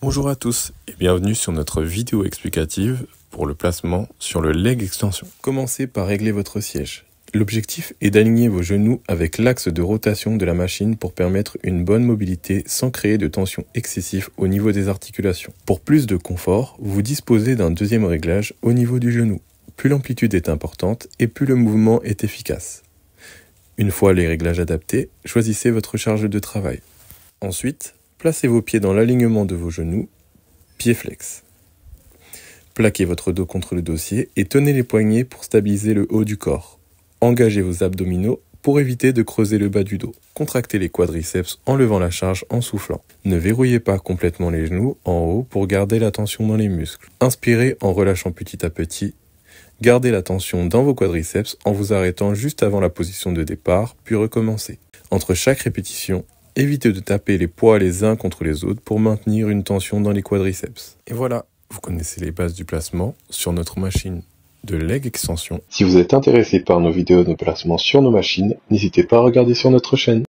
Bonjour à tous et bienvenue sur notre vidéo explicative pour le placement sur le leg extension. Commencez par régler votre siège. L'objectif est d'aligner vos genoux avec l'axe de rotation de la machine pour permettre une bonne mobilité sans créer de tension excessive au niveau des articulations. Pour plus de confort, vous disposez d'un deuxième réglage au niveau du genou. Plus l'amplitude est importante et plus le mouvement est efficace. Une fois les réglages adaptés, choisissez votre charge de travail. Ensuite, Placez vos pieds dans l'alignement de vos genoux, pieds flex. Plaquez votre dos contre le dossier et tenez les poignets pour stabiliser le haut du corps. Engagez vos abdominaux pour éviter de creuser le bas du dos. Contractez les quadriceps en levant la charge en soufflant. Ne verrouillez pas complètement les genoux en haut pour garder la tension dans les muscles. Inspirez en relâchant petit à petit. Gardez la tension dans vos quadriceps en vous arrêtant juste avant la position de départ, puis recommencez. Entre chaque répétition, Évitez de taper les poids les uns contre les autres pour maintenir une tension dans les quadriceps. Et voilà, vous connaissez les bases du placement sur notre machine de leg extension. Si vous êtes intéressé par nos vidéos de placement sur nos machines, n'hésitez pas à regarder sur notre chaîne.